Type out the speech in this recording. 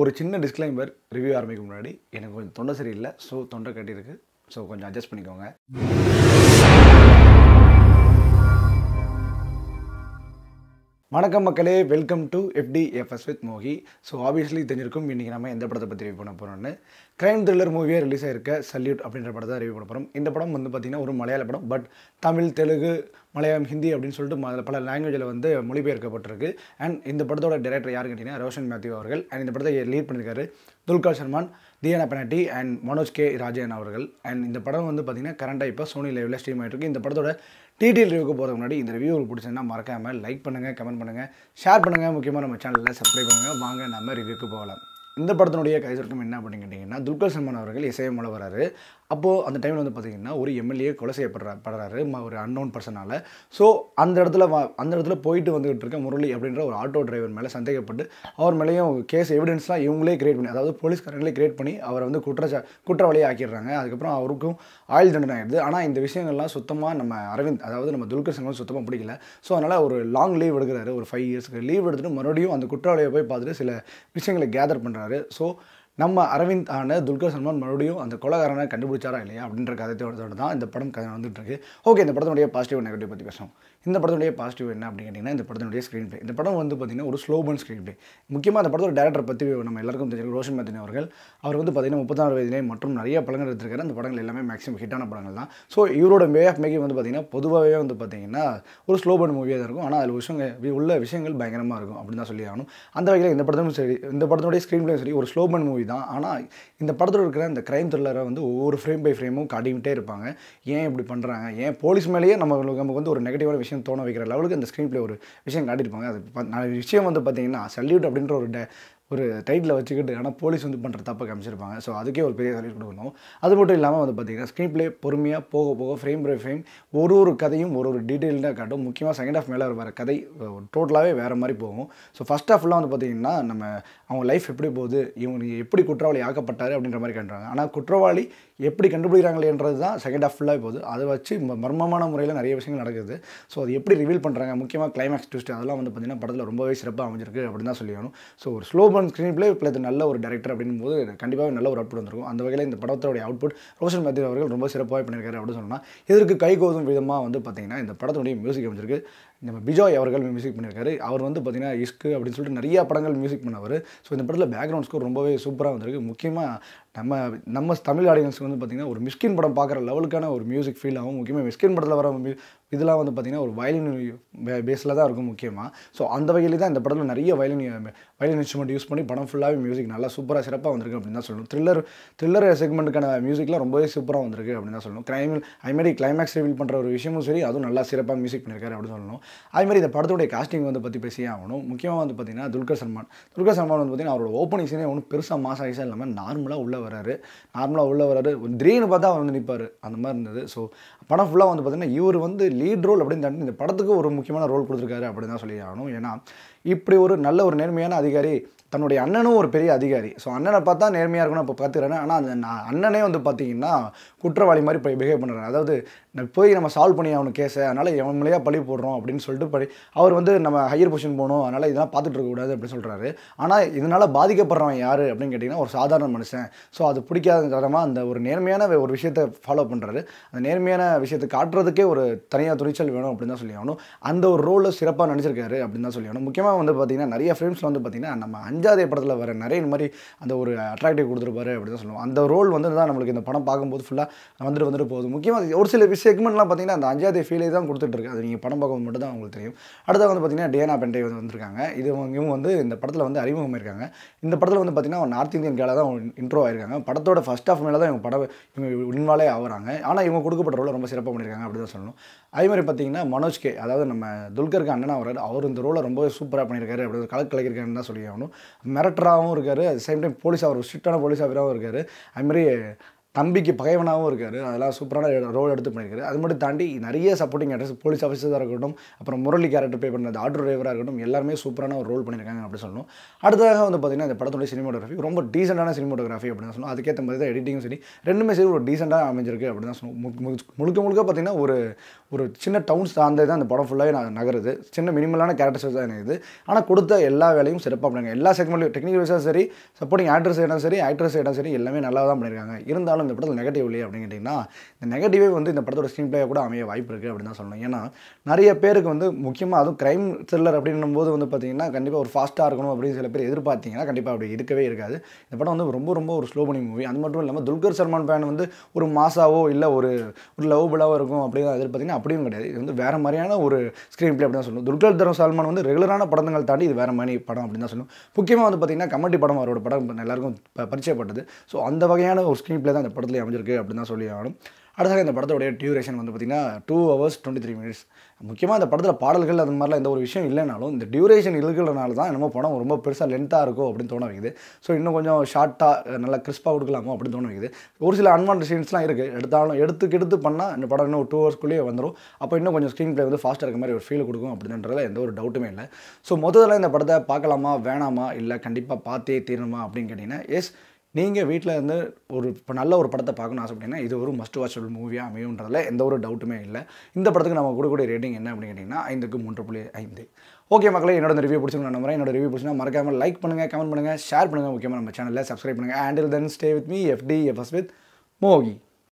ஒரு சின்ன disclaimer review ஆரம்பிக்கும் முன்னாடி எனக்கு கொஞ்சம் தொண்டை சரியில்லை ஸோ தொண்டை கட்டியிருக்கு ஸோ கொஞ்சம் அட்ஜஸ்ட் பண்ணிக்கோங்க வணக்கம் மக்களே welcome to FT FS with Mogi so obviously தெரிஞ்சிருக்கும் இன்றைக்கி நம்ம எந்த படத்தை பற்றி ரிவ்யூ பண்ண போகிறோம்னு க்ரைம் த்ரில்லர் மூவியாக ரிலீஸ் ஆயிருக்க சல்யூட் அப்படின்ற படத்தை ரிவ்யூ பண்ண போகிறோம் இந்த படம் வந்து பார்த்திங்கன்னா ஒரு மலையாள படம் பட் தமிழ் தெலுங்கு மலையாளம் ஹிந்தி அப்படின்னு சொல்லிட்டு பல லாங்குவேஜில் வந்து மொழிபெயர்க்கப்பட்டிருக்கு அண்ட் இந்த படத்தோட டேரக்டர் யார் கேட்டிங்கன்னா ரோஷன் மேத்யூ அவர்கள் அண்ட் இந்த படத்தை லீட் பண்ணியிருக்காரு துல்கா சர்மான் தியானா பெனட்டி அண்ட் மனோஜ் கே ராஜன் அவர்கள் அண்ட் இந்த படம் வந்து பார்த்திங்கன்னா கரண்டாக இப்போ சோனி லைவில் ஸ்ட்ரீம் ஆகிட்டு இந்த படத்தோட டீட்டெயில் ரிவ்யூக்கு போகிற முன்னாடி இந்த ரிவ்யூ உங்களுக்கு பிடிச்சதுன்னா மறக்காமல் லைக் பண்ணுங்கள் கமெண்ட் பண்ணுங்கள் ஷேர் பண்ணுங்கள் முக்கியமாக நம்ம சேனலில் சப்ஸ்கிரைப் பண்ணுங்கள் வாங்க நம்ம ரிவ்யூக்கு போகலாம் இந்த படத்தினுடைய கை சுருக்கம் என்ன அப்படின்னு கேட்டிங்கன்னா துல்கர் சல்மான் அவர்கள் இசையம் வராரு அப்போது அந்த டைமில் வந்து பார்த்திங்கன்னா ஒரு எம்எல்ஏ கொலை செய்யப்படுற படுறாரு ஒரு அன்னோன் பர்சனால் ஸோ அந்த இடத்துல அந்த இடத்துல போயிட்டு வந்துகிட்டு இருக்க முரளி அப்படின்ற ஒரு ஆட்டோ டிரைவர் மேலே சந்தேகப்பட்டு அவர் மேலேயும் கேஸ் எவிடன்ஸ்லாம் இவங்களே கிரியேட் பண்ணி அதாவது போலீஸ்காரங்களே கிரியேட் பண்ணி அவரை வந்து குற்றச்சா குற்றவாளியை ஆக்கிடுறாங்க அதுக்கப்புறம் அவருக்கும் ஆயுள் தண்டனை ஆயிடுது ஆனால் இந்த விஷயங்கள்லாம் சுத்தமாக நம்ம அரவிந்த் அதாவது நம்ம துல்கர் சங்கம் சுத்தமாக பிடிக்கல ஸோ அதனால் ஒரு லாங் லீவ் எடுக்கிறாரு ஒரு ஃபைவ் இயர்ஸ்க்கு லீவ் எடுத்துகிட்டு மறுபடியும் அந்த குற்றவாளியை போய் பார்த்துட்டு சில விஷயங்களை கேதர் பண்ணுறாரு ஸோ நம்ம அரவிந்த் ஆன துல்கர் சல்மான் மறுபடியும் அந்த கொலகாரனை கண்டுபிடிச்சாரா இல்லையா அப்படின்ற கதையோட தான் இந்த படம் கதை இருக்கு ஓகே இந்த படத்தினுடைய பாசிட்டிவ் நெகட்டிவ் பற்றி பேசுவோம் இந்த படத்தினுடைய பாசிட்டிவ் என்ன அப்படின்னு கேட்டிங்கன்னா இந்த படத்தினுடைய ஸ்க்ரீன் பிளே இந்த படம் வந்து பார்த்திங்கன்னா ஒரு ஸ்லோபன் ஸ்க்ரீன் பிளே முக்கியமாக அந்த படத்தோட டேரக்டர் பற்றி நம்ம எல்லாருக்கும் தெரியும் ரோஷன் மேத்தின் அவர்கள் அவர் வந்து பார்த்திங்கன்னா முப்பத்தாறு வயதிலே மற்றும் நிறைய படங்கள் எடுத்திருக்காரு அந்த படங்கள் எல்லாமே மேக்ஸிமம் ஹிட்டான படங்கள் தான் ஸோ இவரோட வே ஆஃப் மேக்கிங் வந்து பார்த்திங்கன்னா பொதுவாகவே வந்து பார்த்திங்கன்னா ஒரு ஸ்லோபன் மூவியாக தான் இருக்கும் ஆனால் அதில் விஷயங்கள் உள்ள விஷயங்கள் பயங்கரமாக இருக்கும் அப்படின்னு தான் சொல்லி ஆகணும் அந்த வகையில் இந்த படத்தும் சரி இந்த படத்தினுடைய ஸ்க்ரீன் பிளேயும் சரி ஒரு ஸ்லோபன் மூவி மூவி தான் ஆனால் இந்த படத்தில் இருக்கிற இந்த க்ரைம் த்ரில்லரை வந்து ஒவ்வொரு ஃப்ரேம் பை ஃப்ரேமும் காட்டிக்கிட்டே இருப்பாங்க ஏன் இப்படி பண்ணுறாங்க ஏன் போலீஸ் மேலேயே நம்மளுக்கு நமக்கு வந்து ஒரு நெகட்டிவான விஷயம் தோண வைக்கிற லெவலுக்கு இந்த ஸ்க்ரீன் பிளே ஒரு விஷயம் காட்டியிருப்பாங்க அது விஷயம் வந்து பார்த்திங்கன்னா சல்யூட் அப்படின்ற ஒரு ஒரு டைட்டில் வச்சுக்கிட்டு ஆனால் போலீஸ் வந்து பண்ணுற தப்பை காமிச்சிருப்பாங்க ஸோ அதுக்கே ஒரு பெரிய சர்வீஸ் கொடுக்கணும் அது மட்டும் இல்லாமல் வந்து பார்த்திங்கன்னா ஸ்க்ரீன் ப்ளே பொறுமையாக போக போக ஃப்ரேம் பை ஃப்ரேம் ஒரு ஒரு கதையும் ஒரு ஒரு டீட்டெயில்டாக காட்டும் முக்கியமாக செகண்ட் ஆஃப் மேலே வர கதை டோட்டலாகவே வேறு மாதிரி போகும் ஸோ ஃபஸ்ட் ஆஃப்லாம் வந்து பார்த்திங்கன்னா நம்ம அவங்க லைஃப் எப்படி போகுது இவங்க எப்படி குற்றவாளி ஆக்கப்பட்டார் அப்படின்ற மாதிரி காட்டுறாங்க ஆனால் குற்றவாளி எப்படி கண்டுபிடிக்கிறாங்களேன்றது தான் செகண்ட் ஆஃப் ஃபுல்லாக போகுது அதை வச்சு மர்மமான முறையில் நிறைய விஷயங்கள் நடக்குது ஸோ அது எப்படி ரிவீல் பண்ணுறாங்க முக்கியமாக கிளைமேக்ஸ் ட்விஸ்ட் அதெல்லாம் வந்து பார்த்திங்கன்னா படத்தில் ரொம்பவே சிறப்பாக அமைஞ்சிருக்கு அப்படின்னு தான் சொல்லியாகணும் ஸோ ஒரு slow burn screenplay plus நல்ல ஒரு டேரக்டர் அப்படின்போது கண்டிப்பாக நல்ல ஒரு அவுட்புட் வந்திருக்கும் அந்த வகையில் இந்த படத்தோடைய அவுட்புட் ரோஷன் மேத்யூ அவர்கள் ரொம்ப சிறப்பாக பண்ணியிருக்காரு அப்படின்னு சொன்னால் இதற்கு கோதும் விதமாக வந்து பார்த்திங்கன்னா இந்த படத்துடைய மியூசிக் அமைஞ்சிருக்கு நம்ம பிஜாய் அவர்கள் மியூசிக் பண்ணியிருக்காரு அவர் வந்து பார்த்திங்கன்னா இஸ்க்கு அப்படின்னு சொல்லிட்டு நிறையா படங்கள் மியூசிக் பண்ணவர் ஸோ இந்த படத்தில் பேக்ரவுண்ட் ஸ்கோர் ரொம்பவே சூப்பராக வந்திருக்கு முக்கியமாக நம்ம நம்ம தமிழ் ஆடியன்ஸுக்கு வந்து பார்த்திங்கன்னா ஒரு மிஸ்கின் படம் பார்க்குற லெவலுக்கான ஒரு மியூசிக் ஃபீல் ஆகும் முக்கியமாக மிஸ்கின் படத்தில் வர இதெல்லாம் வந்து பார்த்திங்கன்னா ஒரு வயலின் பேஸில் தான் இருக்கும் முக்கியமாக ஸோ அந்த வகையில் தான் இந்த படத்தில் நிறைய வயலின் வயலின் இன்ஸ்ட்ருமெண்ட் யூஸ் பண்ணி படம் ஃபுல்லாகவே மியூசிக் நல்லா சூப்பராக சிறப்பாக வந்திருக்கு அப்படின்னு தான் சொல்லணும் த்ரில்லர் த்ரில்லர் செக்மெண்ட்டுக்கான மியூசிக்லாம் ரொம்பவே சூப்பராக வந்திருக்கு அப்படின்னு தான் சொல்லணும் கிரைமில் அதுமாரி கிளைமேக்ஸ் ரிவீல் பண்ணுற ஒரு விஷயமும் சரி அதுவும் நல்லா சிறப்பாக மியூசிக் பண்ணியிருக்காரு அப்படின்னு சொல்லணும் அதுமாரி இந்த படத்துடைய காஸ்டிங் வந்து பற்றி பேசியே ஆகணும் முக்கியமாக வந்து பார்த்திங்கன்னா துல்கர் சல்மான் துல்கர் சல்மான் வந்து பார்த்திங்கன்னா அவரோட ஓப்பனிங் சீனே ஒன்றும் பெருசாக மாசம் ஆகிசா இல்லாமல் நார்மலாக உள்ளே வராரு நார்மலாக உள்ளே வராரு திடீர்னு பார்த்தா அவர் வந்து நிற்பார் அந்த மாதிரி இருந்தது ஸோ படம் ஃபுல்லாக வந்து பார்த்திங்கன்னா இவர் வந்து லீட் ரோல் அப்படின்னு தாண்டி இந்த படத்துக்கு ஒரு முக்கியமான ரோல் கொடுத்துருக்காரு அப்படின்னு தான் சொல்லி ஆகணும் ஏன்னா இப்படி ஒரு நல்ல ஒரு நேர்மையான அதிகாரி தன்னுடைய அண்ணனும் ஒரு பெரிய அதிகாரி ஸோ அண்ணனை பார்த்தா நேர்மையாக இருக்கணும் இப்போ பார்த்துக்கிறேன் ஆனால் அந்த நான் அண்ணனே வந்து பார்த்தீங்கன்னா குற்றவாளி மாதிரி இப்போ பிஹேவ் பண்ணுறாரு அதாவது போய் நம்ம சால்வ் பண்ணி அவனுக்கு கேஸை அதனால் எவன் மூலையாக பழி போடுறோம் அப்படின்னு சொல்லிட்டு பழி அவர் வந்து நம்ம ஹையர் பொசிஷன் போகணும் அதனால் இதெல்லாம் பார்த்துட்டு இருக்கக்கூடாது அப்படின்னு சொல்கிறாரு ஆனால் இதனால் பாதிக்கப்படுறவன் யார் அப்படின்னு கேட்டிங்கன்னா ஒரு சாதாரண மனுஷன் ஸோ அது பிடிக்காத காரணமாக அந்த ஒரு நேர்மையான ஒரு விஷயத்தை ஃபாலோ பண்ணுறாரு அந்த நேர்மையான விஷயத்தை காட்டுறதுக்கே ஒரு தனியாக துணிச்சல் வேணும் அப்படின்னு தான் சொல்லி ஆகணும் அந்த ஒரு ரோலில் சிறப்பாக நினச்சிருக்காரு அப்படின்னு தான் சொல்லி ஆகணும் முக்கியமாக வந்து பார்த்திங்கன்னா நிறைய ஃபிலிம்ஸில் வந்து பார்த்திங்கன்னா நம்ம சப்ஜாதே படத்தில் வர நிறைய இந்த மாதிரி அந்த ஒரு அட்ராக்டிவ் கொடுத்துருப்பாரு அப்படின்னு தான் சொல்லுவோம் அந்த ரோல் வந்து தான் நம்மளுக்கு இந்த படம் பார்க்கும்போது ஃபுல்லாக வந்துட்டு வந்துட்டு போகுது முக்கியமாக ஒரு சில செக்மெண்ட்லாம் பார்த்தீங்கன்னா அந்த அஞ்சாதே ஃபீலே தான் கொடுத்துட்ருக்கு அது நீங்கள் படம் பார்க்கும்போது மட்டும் தான் உங்களுக்கு தெரியும் அடுத்தது வந்து பார்த்தீங்கன்னா டேனா பெண்டே வந்து வந்திருக்காங்க இது இவங்க வந்து இந்த படத்தில் வந்து அறிமுகம் இருக்காங்க இந்த படத்தில் வந்து பார்த்தீங்கன்னா நார்த் இந்தியன் கேலாக தான் இன்ட்ரோ ஆயிருக்காங்க படத்தோட ஃபஸ்ட் ஆஃப் மேலே தான் இவங்க படம் இவங்க இன்வாலே ஆகிறாங்க ஆனால் இவங்க கொடுக்கப்பட்ட ரோலை ரொம்ப சிறப்பாக பண்ணியிருக்காங்க அப்படி தான் சொல்லணும் அதே மாதிரி பார்த்தீங்கன்னா மனோஜ் கே அதாவது நம்ம துல்கருக்கு அண்ணனாக அவர் அவர் இந்த ரோலை ரொம்ப சூப்பராக பண்ணியிருக்காரு அப்படி கலக்கலைக்கிறாங்கன்னு தான் சொல்லி ஆகணும் மிரட்டராகவும் இருக்கார் அட் சேம் டைம் போலீஸ் அவர் ஸ்ட்ரிக்டான போலீஸ் ஆஃபராகவும் இருக்கார் அதுமாதிரி தம்பிக்கு பகைவனாகவும் இருக்கார் அதெல்லாம் சூப்பரான ரோல் எடுத்து பண்ணியிருக்காரு அது மட்டும் தாண்டி நிறைய சப்போர்ட்டிங் கேரக்டர்ஸ் போலீஸ் ஆஃபீஸராக இருக்கட்டும் அப்புறம் முரளி கேரக்டர் பே பண்ணது ஆட்டோ டிரைவராக இருக்கட்டும் எல்லாருமே சூப்பரான ஒரு ரோல் பண்ணியிருக்காங்க அப்படின்னு சொல்லணும் அடுத்ததாக வந்து பார்த்திங்கன்னா இந்த படத்துடைய சினிமாட்டோகிராஃபி ரொம்ப டீசெண்டான சினிமோகிராஃபி அப்படின்னு சொல்லணும் அதுக்கேற்ற மாதிரி தான் எடிட்டிங்கும் சரி ரெண்டுமே சரி ஒரு டீசெண்டாக அமைஞ்சிருக்கு அப்படின்னு தான் சொல்லணும் முழுக்க முழுக்க பார்த்திங்கன்னா ஒரு ஒரு சின்ன டவுன்ஸ் சார்ந்தே தான் அந்த படம் ஃபுல்லாகவே நான் நகருது சின்ன மினிமலான கேரக்டர்ஸ் தான் இது ஆனால் கொடுத்த எல்லா வேலையும் சிறப்பாக பண்ணுறாங்க எல்லா செக்மெண்ட்லையும் டெக்னிக்கல் சரி சப்போர்ட்டிங் ஆக்ட்ரஸ் இடம் சரி ஆக்ட்ரஸ் இடம் சரி எல்லாமே நல்லா தான் பண்ணியிருக்காங்க இருந்தாலும் காரணம் இந்த படத்தில் நெகட்டிவ் இல்லையே அப்படின்னு கேட்டிங்கன்னா இந்த நெகட்டிவே வந்து இந்த படத்தோட ஸ்க்ரீன் பிளே கூட அமைய வாய்ப்பு இருக்குது அப்படின்னு தான் சொல்லணும் ஏன்னா நிறைய பேருக்கு வந்து முக்கியமாக அதுவும் க்ரைம் த்ரில்லர் அப்படின்னும் போது வந்து பார்த்திங்கன்னா கண்டிப்பாக ஒரு ஃபாஸ்ட்டாக இருக்கணும் அப்படின்னு சில பேர் எதிர்பார்த்திங்கன்னா கண்டிப்பாக அப்படி இருக்கவே இருக்காது இந்த படம் வந்து ரொம்ப ரொம்ப ஒரு ஸ்லோ பண்ணி மூவி அது மட்டும் இல்லாமல் துல்கர் சல்மான் பேன் வந்து ஒரு மாசாவோ இல்லை ஒரு ஒரு லவ்புலாவோ இருக்கும் அப்படின்னு எதிர்பார்த்திங்கன்னா அப்படியும் கிடையாது இது வந்து வேறு மாதிரியான ஒரு ஸ்க்ரீன் பிளே அப்படின்னு சொல்லணும் துல்கர் தரம் சல்மான் வந்து ரெகுலரான படங்கள் தாண்டி இது வேறு மாதிரி படம் அப்படின்னு தான் சொல்லணும் முக்கியமாக வந்து பார்த்திங்கன்னா கமெடி படம் அவரோட படம் எல்லாருக்கும் பரிச்சயப்பட்டது ஸோ அந்த வகையான ஒரு ஸ்க்ரீன் பிளே தான் படத்துலேயே அமைஞ்சிருக்கு அப்படின்னு தான் சொல்லி ஆகணும் அடுத்ததாக இந்த படத்தோடைய டியூரேஷன் வந்து பார்த்திங்கன்னா two hours twenty three minutes முக்கியமாக இந்த படத்தில் பாடல்கள் அது மாதிரிலாம் எந்த ஒரு விஷயம் இல்லைனாலும் இந்த டியூரேஷன் இருக்கிறனால தான் என்னமோ படம் ரொம்ப பெருசாக லென்த்தாக இருக்கும் அப்படின்னு தோண வைக்குது ஸோ இன்னும் கொஞ்சம் ஷார்ட்டாக நல்லா கிறிஸ்பாக கொடுக்கலாமோ அப்படின்னு தோண வைக்குது ஒரு சில அன்வான்ட் சீன்ஸ்லாம் இருக்குது எடுத்தாலும் எடுத்துக்கெடுத்து எடுத்து பண்ணால் இந்த படம் இன்னும் டூ ஹவர்ஸ்க்குள்ளேயே வந்துடும் அப்போ இன்னும் கொஞ்சம் ஸ்க்ரீன் ப்ளே வந்து ஃபாஸ்ட்டாக இருக்க மாதிரி ஒரு ஃபீல் கொடுக்கும் அப்படின்றதுல எந்த ஒரு டவுட்டுமே இல்லை ஸோ மொத்தத்தில் இந்த படத்தை பார்க்கலாமா வேணாமா இல்லை கண்டிப்பாக பார்த்தே தீரணுமா அப்படின்னு கேட்டிங்கன்னா எஸ் நீங்கள் வீட்டில் இருந்து ஒரு இப்போ நல்ல ஒரு படத்தை பார்க்கணும் ஆசைப்பட்டீங்கன்னா இது ஒரு மஸ்ட் வாட்சபிள் மூவியாக அமையுன்றதில் எந்த ஒரு டவுட்டுமே இல்லை இந்த படத்துக்கு நம்ம கொடுக்கக்கூடிய ரேட்டிங் என்ன அப்படின்னு கேட்டிங்கன்னா ஐந்துக்கு மூன்று புள்ளி ஐந்து ஓகே மக்களே என்னோட ரிவ்யூ நான் நம்புறேன் என்னோட ரிவ்யூ பிடிச்சினா மறக்காமல் லைக் பண்ணுங்கள் கமெண்ட் பண்ணுங்கள் ஷேர் பண்ணுங்கள் முக்கியமாக நம்ம சேனலில் சப்ஸ்கிரைப் பண்ணுங்கள் and then stay with me FT FS with மோகி